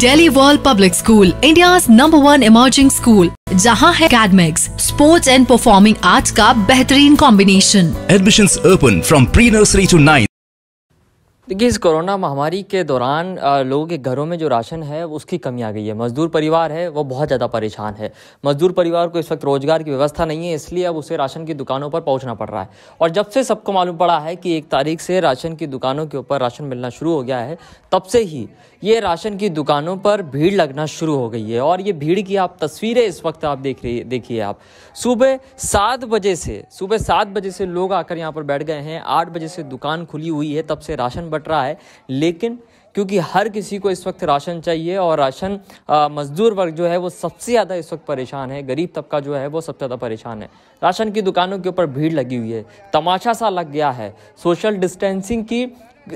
Daily world public school India number one emerging school जहाँ है academics sports and performing arts का बेहतरीन combination admission open from pre nursery to ninth देखिए इस corona महामारी के दौरान लोगों के घरों में जो राशन है उसकी कमी आ गई है मजदूर परिवार है वो बहुत ज़्यादा परेशान है मजदूर परिवार को इस वक्त रोज़गार की व्यवस्था नहीं है इसलिए अब उसे राशन की दुकानों पर पहुंचना पड़ रहा है और जब से सबको मालूम पड़ा है कि एक तारीख से राशन की दुकानों के ऊपर राशन मिलना शुरू हो गया है तब से ही ये राशन की दुकानों पर भीड़ लगना शुरू हो गई है और ये भीड़ की आप तस्वीरें इस वक्त आप देख रही देखिए आप सुबह सात बजे से सुबह सात बजे से लोग आकर यहाँ पर बैठ गए हैं आठ बजे से दुकान खुली हुई है तब से राशन बट बट रहा है लेकिन क्योंकि हर किसी को इस वक्त राशन चाहिए और राशन मजदूर वर्ग जो है वो सबसे ज़्यादा इस वक्त परेशान है गरीब तबका जो है वो सबसे ज़्यादा परेशान है राशन की दुकानों के ऊपर भीड़ लगी हुई है तमाशा सा लग गया है सोशल डिस्टेंसिंग की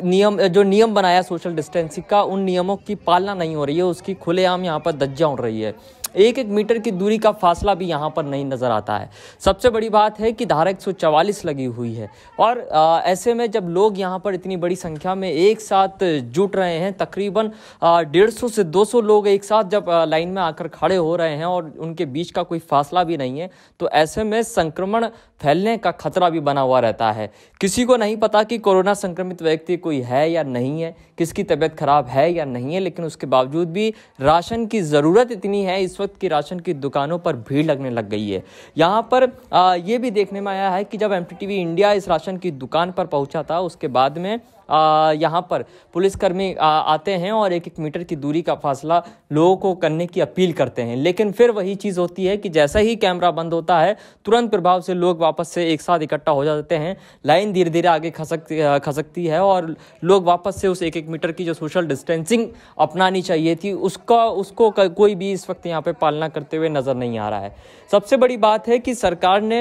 नियम जो नियम बनाया सोशल डिस्टेंसिंग का उन नियमों की पालना नहीं हो रही है उसकी खुलेआम यहाँ पर दज्जा उड़ रही है एक एक मीटर की दूरी का फासला भी यहाँ पर नहीं नज़र आता है सबसे बड़ी बात है कि धारा एक लगी हुई है और आ, ऐसे में जब लोग यहाँ पर इतनी बड़ी संख्या में एक साथ जुट रहे हैं तकरीबन डेढ़ सौ से दो सौ लोग एक साथ जब लाइन में आकर खड़े हो रहे हैं और उनके बीच का कोई फासला भी नहीं है तो ऐसे में संक्रमण फैलने का खतरा भी बना हुआ रहता है किसी को नहीं पता कि कोरोना संक्रमित व्यक्ति कोई है या नहीं है किसकी तबीयत खराब है या नहीं है लेकिन उसके बावजूद भी राशन की ज़रूरत इतनी है इस वक्त की राशन की दुकानों पर भीड़ लगने लग गई है यहाँ पर आ, ये भी देखने में आया है कि जब एम इंडिया इस राशन की दुकान पर पहुँचा था उसके बाद में यहाँ पर पुलिसकर्मी आते हैं और एक एक मीटर की दूरी का फासला लोगों को करने की अपील करते हैं लेकिन फिर वही चीज़ होती है कि जैसा ही कैमरा बंद होता है तुरंत प्रभाव से लोग वापस से एक साथ इकट्ठा हो जाते हैं लाइन धीरे धीरे आगे खसक खसकती है और लोग वापस से उस एक एक मीटर की जो सोशल डिस्टेंसिंग अपनानी चाहिए थी उसका उसको कोई भी इस वक्त यहाँ पर पालना करते हुए नज़र नहीं आ रहा है सबसे बड़ी बात है कि सरकार ने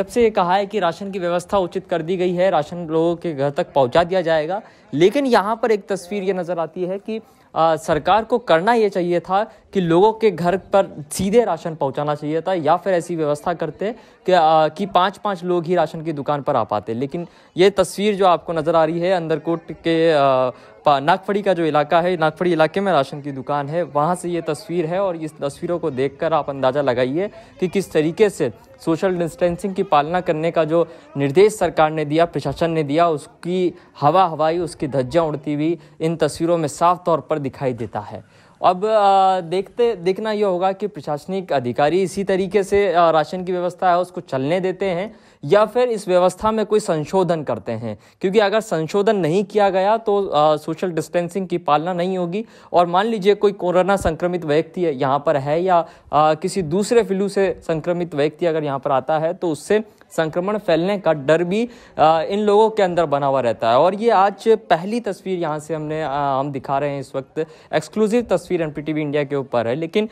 जब से ये कहा है कि राशन की व्यवस्था उचित कर दी गई है राशन लोगों के घर तक पहुँचा दिया जाएगा लेकिन यहाँ पर एक तस्वीर ये नज़र आती है कि सरकार को करना ये चाहिए था कि लोगों के घर पर सीधे राशन पहुंचाना चाहिए था या फिर ऐसी व्यवस्था करते कि, आ, कि पाँच पाँच लोग ही राशन की दुकान पर आ पाते लेकिन ये तस्वीर जो आपको नज़र आ रही है अंदरकोट के आ, नागफड़ी का जो इलाका है नागफड़ी इलाके में राशन की दुकान है वहाँ से ये तस्वीर है और इस तस्वीरों को देख आप अंदाज़ा लगाइए कि किस तरीके से सोशल डिस्टेंसिंग की पालना करने का जो निर्देश सरकार ने दिया प्रशासन ने दिया उसकी हवा हवाई उसकी धज्जियाँ उड़ती हुई इन तस्वीरों में साफ तौर पर दिखाई देता है अब देखते देखना यह होगा कि प्रशासनिक अधिकारी इसी तरीके से राशन की व्यवस्था है उसको चलने देते हैं या फिर इस व्यवस्था में कोई संशोधन करते हैं क्योंकि अगर संशोधन नहीं किया गया तो आ, सोशल डिस्टेंसिंग की पालना नहीं होगी और मान लीजिए कोई कोरोना संक्रमित व्यक्ति यहाँ पर है या आ, किसी दूसरे फ्लू से संक्रमित व्यक्ति अगर यहाँ पर आता है तो उससे संक्रमण फैलने का डर भी इन लोगों के अंदर बना हुआ रहता है और ये आज पहली तस्वीर यहाँ से हमने हम दिखा रहे हैं इस वक्त एक्सक्लूसिव तस्वीर एन इंडिया के ऊपर है लेकिन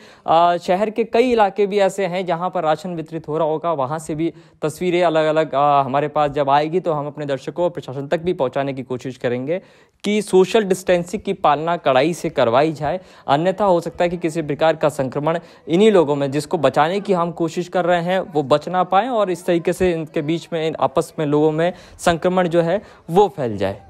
शहर के कई इलाके भी ऐसे हैं जहाँ पर राशन वितरित हो रहा होगा वहाँ से भी तस्वीरें अलग अलग हमारे पास जब आएगी तो हम अपने दर्शकों और प्रशासन तक भी पहुँचाने की कोशिश करेंगे कि सोशल डिस्टेंसिंग की पालना कड़ाई से करवाई जाए अन्यथा हो सकता है कि किसी प्रकार का संक्रमण इन्हीं लोगों में जिसको बचाने की हम कोशिश कर रहे हैं वो बच ना पाएँ और इस तरीके से इनके बीच में इन आपस में लोगों में संक्रमण जो है वो फैल जाए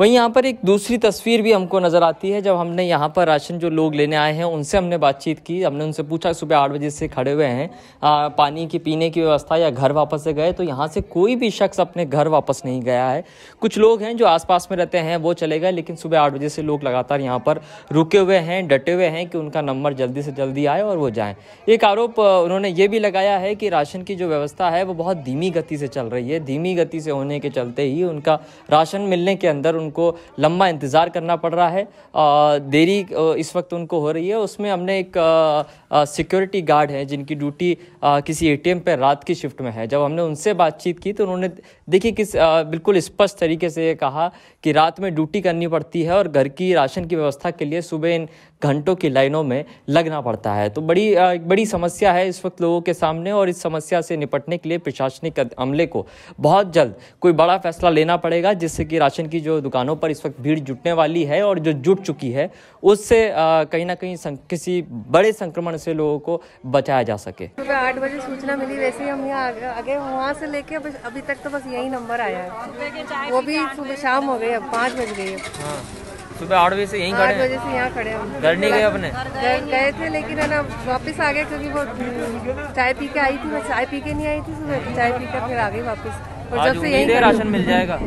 वहीं यहाँ पर एक दूसरी तस्वीर भी हमको नज़र आती है जब हमने यहाँ पर राशन जो लोग लेने आए हैं उनसे हमने बातचीत की हमने उनसे पूछा सुबह आठ बजे से खड़े हुए हैं आ, पानी की पीने की व्यवस्था या घर वापस से गए तो यहाँ से कोई भी शख्स अपने घर वापस नहीं गया है कुछ लोग हैं जो आसपास में रहते हैं वो चले गए लेकिन सुबह आठ बजे से लोग लगातार यहाँ पर रुके हुए हैं डटे हुए हैं कि उनका नंबर जल्दी से जल्दी आए और वो जाएँ एक आरोप उन्होंने ये भी लगाया है कि राशन की जो व्यवस्था है वो बहुत धीमी गति से चल रही है धीमी गति से होने के चलते ही उनका राशन मिलने के अंदर उन उनको लंबा इंतज़ार करना पड़ रहा है देरी इस वक्त उनको हो रही है उसमें हमने एक सिक्योरिटी गार्ड हैं जिनकी ड्यूटी किसी एटीएम पर रात की शिफ्ट में है जब हमने उनसे बातचीत की तो उन्होंने देखिए किस आ, बिल्कुल स्पष्ट तरीके से ये कहा कि रात में ड्यूटी करनी पड़ती है और घर की राशन की व्यवस्था के लिए सुबह इन घंटों की लाइनों में लगना पड़ता है तो बड़ी आ, बड़ी समस्या है इस वक्त लोगों के सामने और इस समस्या से निपटने के लिए प्रशासनिक अमले को बहुत जल्द कोई बड़ा फैसला लेना पड़ेगा जिससे कि राशन की जो दुकानों पर इस वक्त भीड़ जुटने वाली है और जो जुट चुकी है उससे कहीं ना कहीं किसी बड़े संक्रमण ऐसे लोगों को बचाया जा सके सुबह आठ बजे सूचना मिली वैसे ही हम यहाँ आगे वहाँ से लेके अभी तक तो बस यही नंबर आया है वो भी सुबह शाम हो गई अब पाँच बज गई है हाँ, सुबह आठ बजे से यहीं खड़े बजे से यहाँ खड़े हम घर नहीं गए अपने गए थे लेकिन है ना वापस आ गए क्योंकि वो चाय पी के आई थी मैं चाय पी के नहीं आई थी सुबह तो चाय पी के फिर आ गई वापस और जब से यहीं राशन मिल जाएगा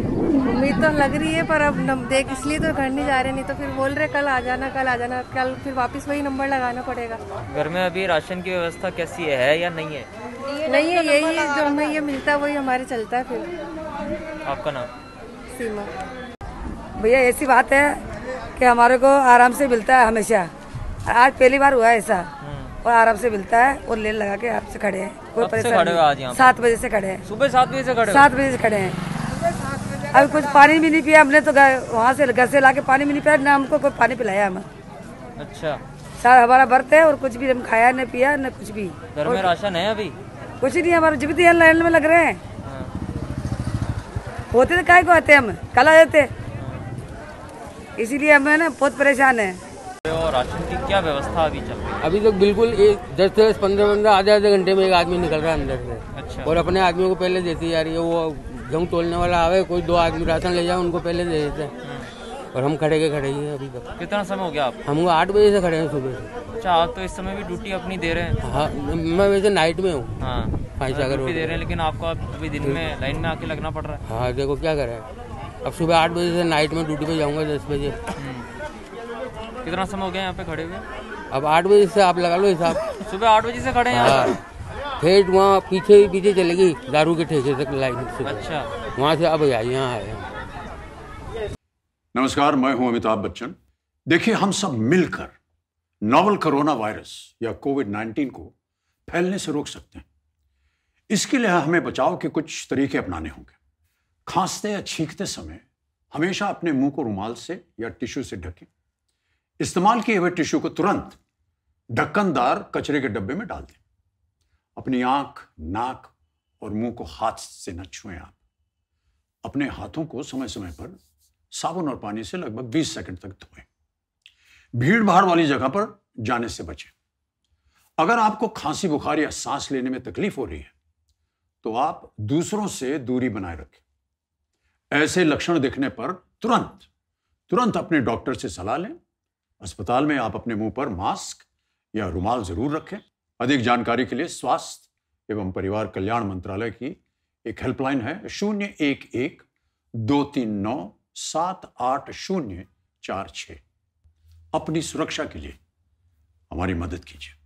उम्मीद तो लग रही है पर अब देख इसलिए तो घर नहीं जा रहे नहीं तो फिर बोल रहे कल आ जाना कल आ जाना कल फिर वापस वही नंबर लगाना पड़ेगा घर में अभी राशन की व्यवस्था कैसी है, या नहीं है नहीं है यही जो हमें ये मिलता है वही हमारे चलता है फिर आपका नाम सीमा भैया ऐसी बात है कि हमारे को आराम से मिलता है हमेशा आज पहली बार हुआ ऐसा हम्म। और आराम से मिलता है और लेन लगा के आपसे खड़े हैं कोई परेशानी सात बजे से खड़े हैं सुबह सात बजे से खड़े सात बजे से खड़े हैं अभी कुछ पानी भी नहीं पिया हमने तो वहाँ से घर से ला के पानी भी नहीं पिया ना हमको कोई पानी पिलाया हमें अच्छा सर हमारा व्रत है और कुछ भी हम खाया न पिया न कुछ भी घर में राशन है अभी कुछ नहीं हमारा भी लाइन में लग रहे हैं हाँ। होते तो कहे को आते हम कल आ जाते इसीलिए हमें ना बहुत परेशान है राशन की क्या व्यवस्था अभी चल रही है अभी तो बिल्कुल एक दस दस पंद्रह पंद्रह आधे आधे घंटे में एक आदमी निकल रहा है अंदर से अच्छा। और अपने आदमियों को पहले देती जा रही है वो गेहूँ तोलने वाला आवे कोई दो आदमी राशन ले जाओ उनको पहले दे देते हैं हाँ। और हम खड़े के खड़े ही हैं अभी तक कितना समय हो गया आप हम आठ बजे से खड़े हैं सुबह से अच्छा आप तो इस समय भी ड्यूटी अपनी दे रहे हैं हाँ मैं वैसे नाइट में हूँ हाँ सागर दे रहे हैं लेकिन आपको अभी दिन में लाइन में आके लगना पड़ रहा है हाँ देखो क्या करें अब सुबह आठ बजे से नाइट में ड्यूटी पे जाऊँगा दस बजे हम्म। कितना समय हो गया यहाँ पे खड़े हुए अब आठ बजे से आप लगा लो हिसाब सुबह आठ बजे से खड़े हैं हाँ। फिर वहाँ पीछे ही पीछे चलेगी दारू के ठेके तक लाइन से अच्छा वहाँ से अब यहाँ आए हम नमस्कार मैं हूँ अमिताभ बच्चन देखिए हम सब मिलकर नोवल कोरोना वायरस या कोविड 19 को फैलने से रोक सकते हैं इसके लिए हमें बचाव के कुछ तरीके अपनाने होंगे खांसते या छींकते समय हमेशा अपने मुंह को रुमाल से या टिश्यू से ढकें इस्तेमाल किए हुए टिश्यू को तुरंत ढक्कनदार कचरे के डब्बे में डाल दें अपनी आंख नाक और मुंह को हाथ से न छुएं आप अपने हाथों को समय समय पर साबुन और पानी से लगभग 20 सेकंड तक धोएं भीड़ भाड़ वाली जगह पर जाने से बचें अगर आपको खांसी बुखार या सांस लेने में तकलीफ हो रही है तो आप दूसरों से दूरी बनाए रखें ऐसे लक्षण दिखने पर तुरंत तुरंत अपने डॉक्टर से सलाह लें अस्पताल में आप अपने मुंह पर मास्क या रुमाल जरूर रखें अधिक जानकारी के लिए स्वास्थ्य एवं परिवार कल्याण मंत्रालय की एक हेल्पलाइन है शून्य एक एक दो तीन नौ सात आठ शून्य चार छ अपनी सुरक्षा के लिए हमारी मदद कीजिए